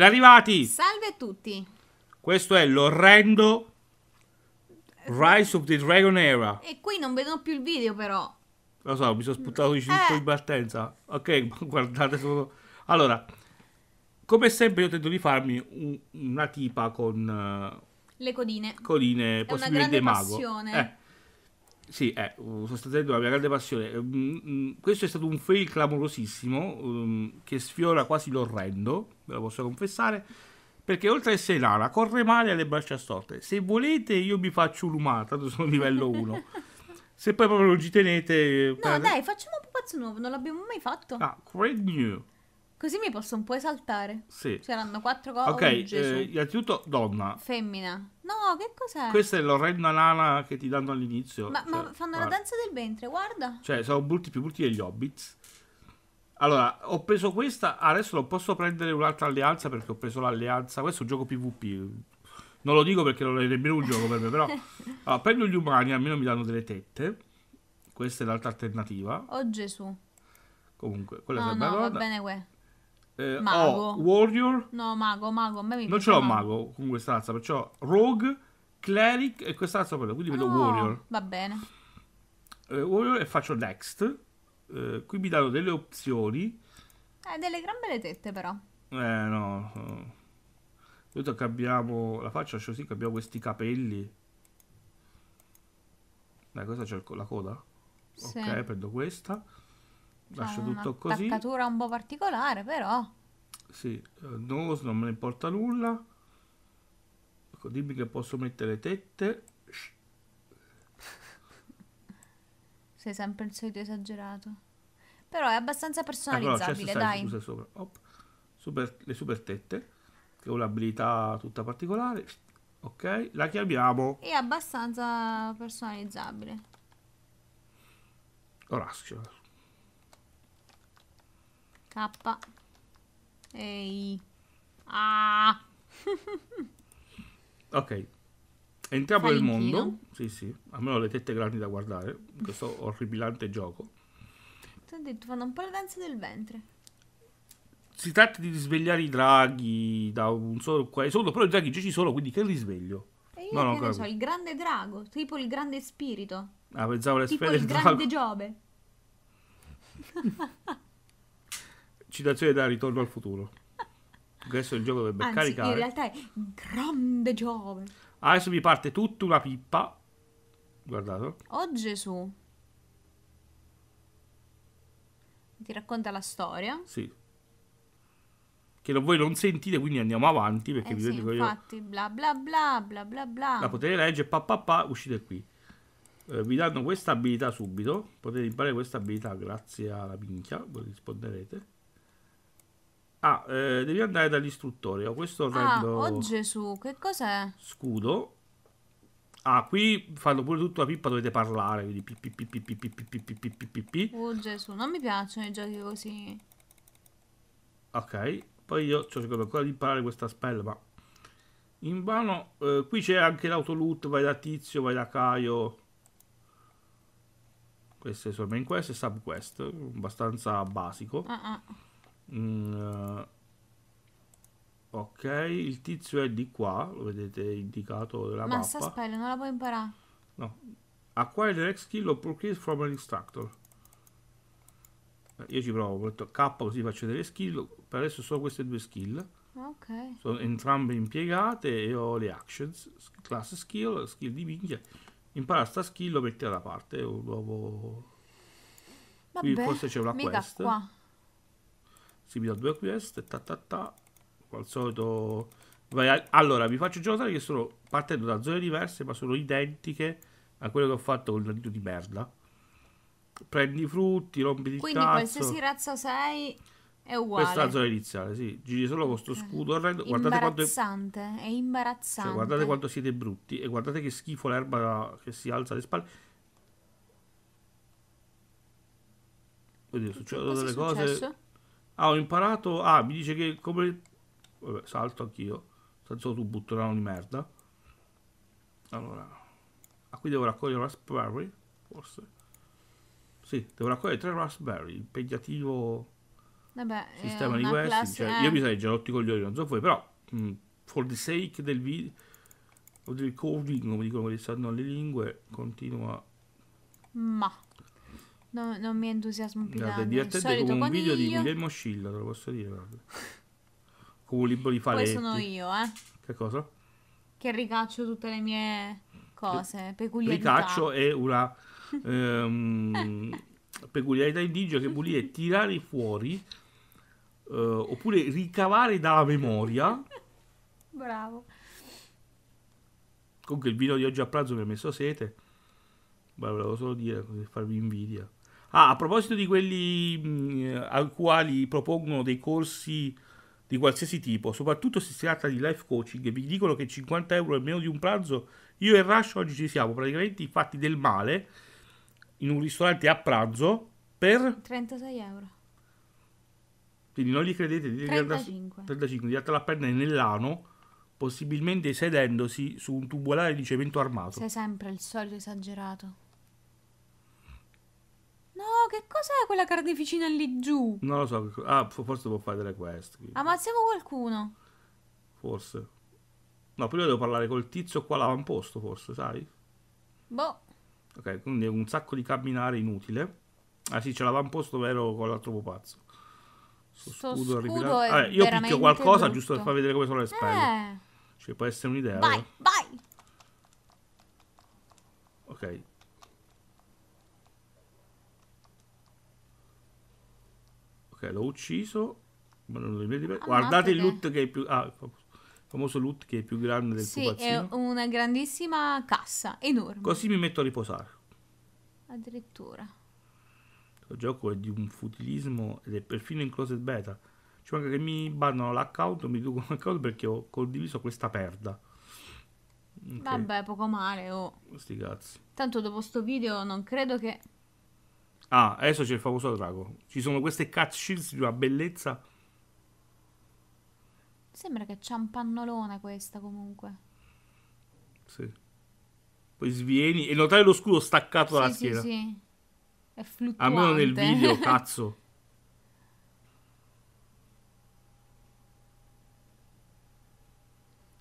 Ben arrivati! Salve a tutti! Questo è l'orrendo Rise of the Dragon Era. E qui non vedo più il video però. Lo so, mi sono sputato di 5 eh. in partenza. Ok, guardate solo... Allora, come sempre io tento di farmi un, una tipa con... Uh, Le codine. Codine, possibilmente mago. È grande eh, Sì, eh, sostanzialmente una mia grande passione. Mm, mm, questo è stato un fail clamorosissimo um, che sfiora quasi l'orrendo ve lo posso confessare, perché oltre a essere nana, corre male alle braccia storte. Se volete io mi faccio lumata, sono livello 1. Se poi proprio non ci tenete... No, per... dai, facciamo un pupazzo nuovo, non l'abbiamo mai fatto. Ah, Great New. Così mi posso un po' esaltare. Sì. C'erano quattro cose. Ok, oh, eh, innanzitutto donna. Femmina. No, che cos'è? Questa è l'orrenda nana che ti danno all'inizio. Ma, cioè, ma fanno guarda. la danza del ventre, guarda. Cioè, sono brutti più brutti degli hobbits. Allora, ho preso questa, adesso non posso prendere un'altra alleanza perché ho preso l'alleanza. Questo è un gioco PvP. Non lo dico perché non è nemmeno un gioco per me, però. Allora, prendo gli umani, almeno mi danno delle tette. Questa è l'altra alternativa. Oh Gesù. Comunque, quella no, è la no, va bene que. Eh, oh, mago. Warrior. No, mago, mago. non ce l'ho mago. mago con questa razza, perciò Rogue, Cleric e questa razza quella. Quindi vedo no, ah, Warrior. Va bene. Eh, warrior e faccio Next eh, qui mi danno delle opzioni. Eh, delle gran belle tette però. Eh, no. no. Vedo che abbiamo la faccia così, cioè che abbiamo questi capelli. Dai, cosa c'è? La coda? Sì. Ok, prendo questa. Lascio tutto così. Una attaccatura un po' particolare, però. Sì, eh, nose non me ne importa nulla. Ecco, dimmi che posso mettere tette. Sei sempre il solito esagerato. Però è abbastanza personalizzabile, ah, però certo, dai. Scusa sopra. Super, le super tette, che ho un'abilità tutta particolare. Ok, la chiamiamo. È abbastanza personalizzabile. Orazio. K. Ehi. Ah. ok, Entriamo nel mondo, sì sì, almeno le tette grandi da guardare, questo orripilante gioco. Ti ho detto, fanno un po' la danza del ventre. Si tratta di risvegliare i draghi da un solo quale sono, però i draghi già ci sono, quindi che risveglio? E io no, non ne so, il grande drago, tipo il grande spirito. Ah, pensavo le tipo sfere il grande Giove. Citazione da Ritorno al futuro. Questo è il gioco dovrebbe beccare Anzi, in realtà è grande Giove. Adesso vi parte tutta una pippa. Guardate. Oh Gesù. Ti racconta la storia. Sì. Che voi non sentite, quindi andiamo avanti perché eh vi sì, vedete infatti, bla bla bla bla bla bla. La potete leggere, pa, pa, pa uscite qui. Eh, vi danno questa abilità subito. Potete imparare questa abilità grazie alla minchia, voi risponderete. Ah, eh, devi andare dall'istruttore. Ho questo orrendo... Ah, oh Gesù, che cos'è? Scudo. Ah, qui fanno pure tutta la pippa, dovete parlare, quindi pi, pi, pi, Oh Gesù, non mi piacciono i giochi così. Ok, poi io cioè, cerco ancora di imparare questa spell, ma... In vano, eh, qui c'è anche l'autoloot, vai da Tizio, vai da Caio. Queste sono main quest e sub quest, abbastanza basico. Uh -uh. Mm, eh, ok, il tizio è di qua, lo vedete indicato nella Ma mappa. Ma spello, non la puoi imparare. No. Acquire the next skill or purchase from an instructor. Eh, io ci provo, metto K così faccio delle skill, per adesso solo queste due skill. Ok. Sono entrambe impiegate e ho le actions, class skill, skill di minchia. Impara sta skill, lo metti da parte, un nuovo... Vabbè, Qui forse c'è una quest. Qua si mi dà due quest, ta ta ta, al solito... Vai, allora, vi faccio notare che sono partendo da zone diverse, ma sono identiche a quello che ho fatto con il dito di merda. Prendi frutti, rompi di Quindi qualsiasi razza sei è uguale. Questa è la zona iniziale, sì. Giri solo con sto eh. scudo orrendo. Guardate quanto è... è imbarazzante. Cioè, guardate quanto siete brutti e guardate che schifo l'erba che si alza alle spalle. Oddio, succedono delle cose... Ah, ho imparato... Ah, mi dice che come... Vabbè, salto anch'io. Tanto tu buttonano di merda. Allora... Ah, qui devo raccogliere raspberry, forse. Sì, devo raccogliere tre raspberry. Impegnativo... Vabbè, sistema di questi. Cioè, è... Io mi sarei già rotti i coglioni, non so voi, però... Mh, mm, for the sake del video... O del coding, come dicono che sanno le lingue, continua... Ma... No, non mi entusiasmo più Guarda, è divertente come un video di Guglielmo Scilla, te lo posso dire, guarda. Come un libro di Paletti. Poi sono io, eh. Che cosa? Che ricaccio tutte le mie cose, peculiarità. Ricaccio è una ehm, peculiarità indigena che vuol dire tirare fuori eh, oppure ricavare dalla memoria. Bravo. Comunque il vino di oggi a pranzo mi ha messo sete. Ma volevo solo dire così farvi invidia. Ah, a proposito di quelli mh, ai quali propongono dei corsi di qualsiasi tipo, soprattutto se si tratta di life coaching, vi dicono che 50 euro è meno di un pranzo. Io e Rush oggi ci siamo praticamente fatti del male in un ristorante a pranzo per 36 euro. Quindi non gli credete, di 35. 35, gli date la penna nell'ano, possibilmente sedendosi su un tubolare di cemento armato. Sei sempre il solito esagerato che cos'è quella carneficina lì giù? Non lo so. Ah, forse può fare delle quest. Ammazziamo qualcuno. Forse. No, prima devo parlare col tizio qua all'avamposto, forse, sai? Boh. Ok, quindi un sacco di camminare inutile. Ah sì, c'è l'avamposto vero con l'altro pupazzo. Sto scudo, scudo ripila... ah, Io picchio qualcosa brutto. giusto per far vedere come sono le spelle. Eh. Cioè, può essere un'idea. Vai, eh? vai! Ok, Ok, l'ho ucciso. ma non ah, Guardate il loot che è più... Ah, famoso loot che è più grande del sì, pupazzino. è una grandissima cassa, enorme. Così mi metto a riposare. Addirittura. Il gioco è di un futilismo ed è perfino in closed beta. Ci manca che mi bannano l'account, mi ducono l'account perché ho condiviso questa perda. Okay. Vabbè, poco male, oh. Sti cazzi. Tanto dopo sto video non credo che... Ah, adesso c'è il famoso drago. Ci sono queste cat shields di una bellezza. Sembra che c'è un pannolone questa comunque. Sì. Poi svieni e notare lo scudo staccato dalla sì, schiena. Sì, sì. È fluttuante. Almeno nel video, cazzo.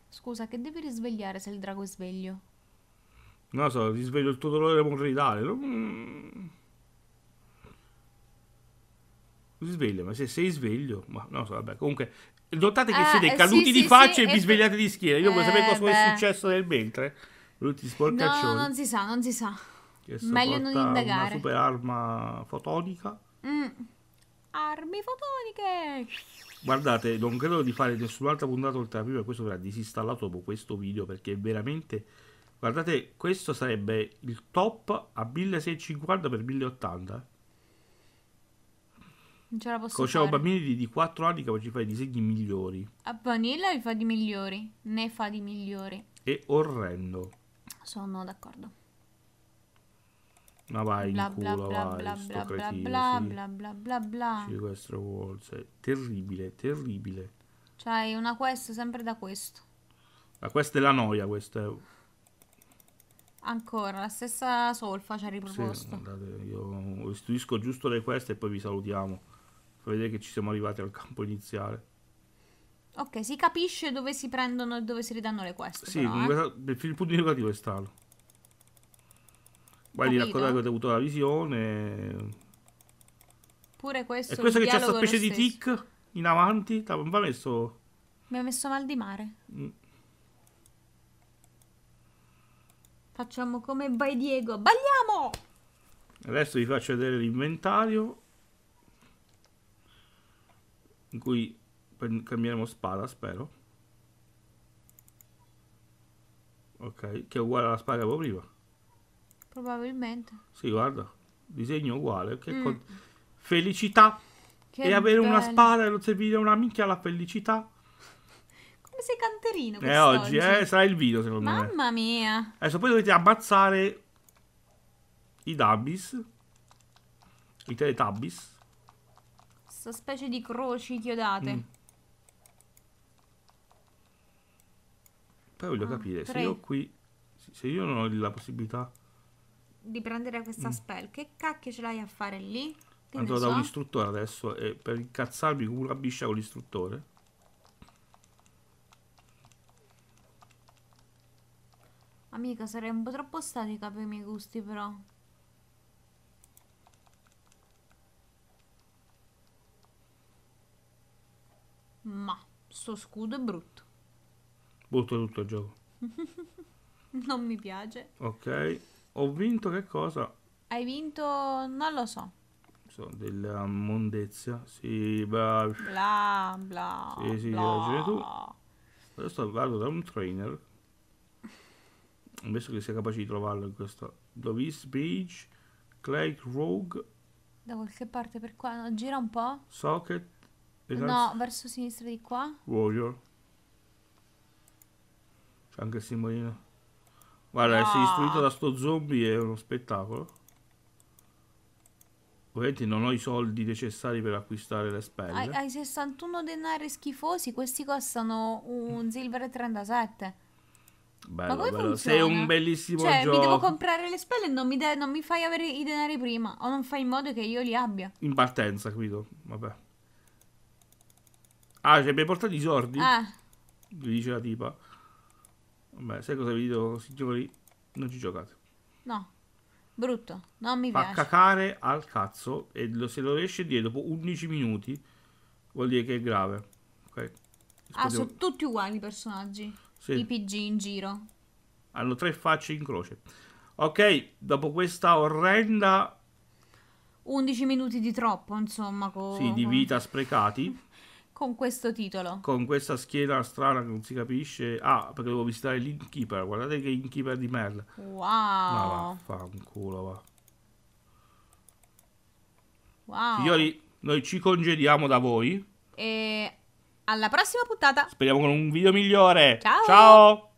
Scusa, che devi risvegliare se il drago è sveglio? Non lo so, risveglio il tuo dolore con ridare. Non... si sveglia, ma se sei sveglio, ma non so, vabbè, comunque notate che ah, siete eh, caduti sì, di sì, faccia sì, e vi svegliate di schiena. Io eh, voglio sapere cosa eh, beh. è successo nel mentre. Brutti sporcaccioni. No, no, non si sa, non si sa. Meglio non indagare. Una super arma fotonica. Mm. Armi fotoniche. Guardate, non credo di fare nessun'altra puntata oltre a prima, questo verrà disinstallato dopo questo video perché è veramente Guardate, questo sarebbe il top a 1650 x 1080. Non ce la posso Conoscevo fare. bambini di, di 4 anni capaci di fare i disegni migliori. A ah, Vanilla li fa di migliori. Ne fa di migliori. E orrendo. Sono d'accordo. Ma vai bla, in bla, culo, bla, vai, bla, bla, cretino, bla, sì. bla, bla, bla, bla, Silvestro Walls, è terribile, terribile. Cioè, una quest sempre da questo. La quest è la noia, questa è... Ancora, la stessa solfa ci ha riproposto. Sì, andate, io istruisco giusto le quest e poi vi salutiamo fa vedere che ci siamo arrivati al campo iniziale. Ok, si capisce dove si prendono e dove si ridanno le quest. Sì, però, eh. il punto negativo è stato. Vai di raccontare che ho avuto la visione. Pure questo. E questo che c'è questa specie di tic in avanti. Mi ha messo. Mi ha messo mal di mare. Mm. Facciamo come vai Diego. Balliamo! Adesso vi faccio vedere l'inventario in cui cambieremo spada, spero. Ok, che è uguale alla spada che avevo prima. Probabilmente. Sì, guarda. Disegno uguale. Che mm. Felicità. Che e avere bello. una spada e non servire una minchia alla felicità. Come sei canterino E eh, oggi, eh, sarà il video secondo Mamma me. Mamma mia. Adesso poi dovete ammazzare i Dabis. I Teletubbies. Sta specie di croci chiodate. Mm. Poi voglio ah, capire, tre. se io qui... Se io non ho la possibilità... Di prendere questa mm. spell, che cacchio ce l'hai a fare lì? Che Andrò so? da un istruttore adesso e per incazzarmi con una biscia con l'istruttore. Amica, sarei un po' troppo statica per i miei gusti, però. Sto scudo è brutto. Brutto tutto il gioco. non mi piace. Ok. Ho vinto che cosa? Hai vinto, non lo so. So, della mondezia. Sì, bla bla. bla sì, sì, bla. tu. Adesso vado da un trainer. Penso che sia capace di trovarlo in questo. Dovis Beach, Clay Rogue. Da qualche parte per qua, no, gira un po'. Socket Esatto. No, verso sinistra di qua. Warrior. C'è anche il simbolino. Guarda, no. essere distrutto da sto zombie è uno spettacolo. Ovviamente non ho i soldi necessari per acquistare le spelle. Hai, hai 61 denari schifosi, questi costano un silver 37. Bello, Ma come bello. funziona? Sei un bellissimo cioè, gioco. mi devo comprare le spelle e non mi, non mi fai avere i denari prima. O non fai in modo che io li abbia. In partenza, capito? Vabbè. Ah, ci abbiamo portato i sordi? Ah. Gli dice la tipa. Vabbè, sai cosa vi dico, signori? Non ci giocate. No. Brutto. Non mi Fa piace. Fa cacare al cazzo e lo, se lo riesce a dire dopo 11 minuti vuol dire che è grave. Ok. Ah, sono tutti uguali i personaggi. Sì. I PG in giro. Hanno tre facce in croce. Ok, dopo questa orrenda... 11 minuti di troppo, insomma. Co... Sì, di vita sprecati. con questo titolo. Con questa schiena strana che non si capisce. Ah, perché devo visitare l'inkeeper. Guardate che inkeeper di merda. Wow. Ma vaffanculo, va. Wow. Signori, noi ci congediamo da voi. E alla prossima puntata. Speriamo con un video migliore. Ciao. Ciao.